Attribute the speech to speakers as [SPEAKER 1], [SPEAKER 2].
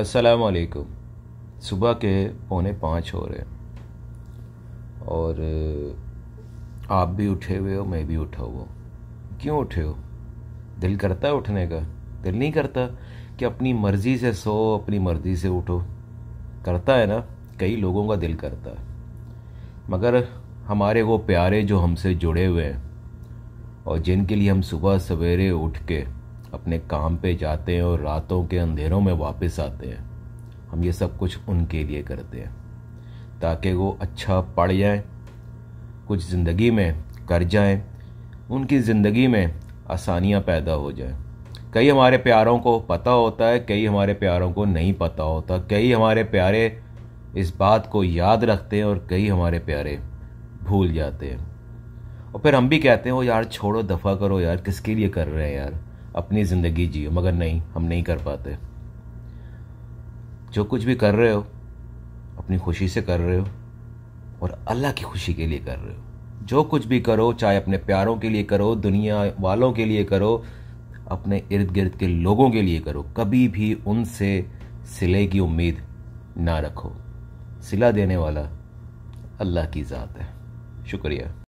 [SPEAKER 1] असलकुम सुबह के पौने पाँच हो रहे और आप भी उठे हुए हो मैं भी उठा हुआ क्यों उठे हो दिल करता है उठने का दिल नहीं करता कि अपनी मर्ज़ी से सो अपनी मर्ज़ी से उठो करता है ना कई लोगों का दिल करता है मगर हमारे वो प्यारे जो हमसे जुड़े हुए हैं और जिनके लिए हम सुबह सवेरे उठ के अपने काम पे जाते हैं और रातों के अंधेरों में वापस आते हैं हम ये सब कुछ उनके लिए करते हैं ताकि वो अच्छा पढ़ जाएं कुछ ज़िंदगी में कर जाएं उनकी ज़िंदगी में आसानियाँ पैदा हो जाएं कई हमारे प्यारों को पता होता है कई हमारे प्यारों को नहीं पता होता कई हमारे प्यारे इस बात को याद रखते हैं और कई हमारे प्यारे भूल जाते हैं और फिर हम भी कहते हैं वो यार छोड़ो दफ़ा करो यार किसके लिए कर रहे हैं यार अपनी ज़िंदगी जियो मगर नहीं हम नहीं कर पाते जो कुछ भी कर रहे हो अपनी खुशी से कर रहे हो और अल्लाह की खुशी के लिए कर रहे हो जो कुछ भी करो चाहे अपने प्यारों के लिए करो दुनिया वालों के लिए करो अपने इर्द गिर्द के लोगों के लिए करो कभी भी उनसे सिले की उम्मीद ना रखो सिला देने वाला अल्लाह की ज़ात है शुक्रिया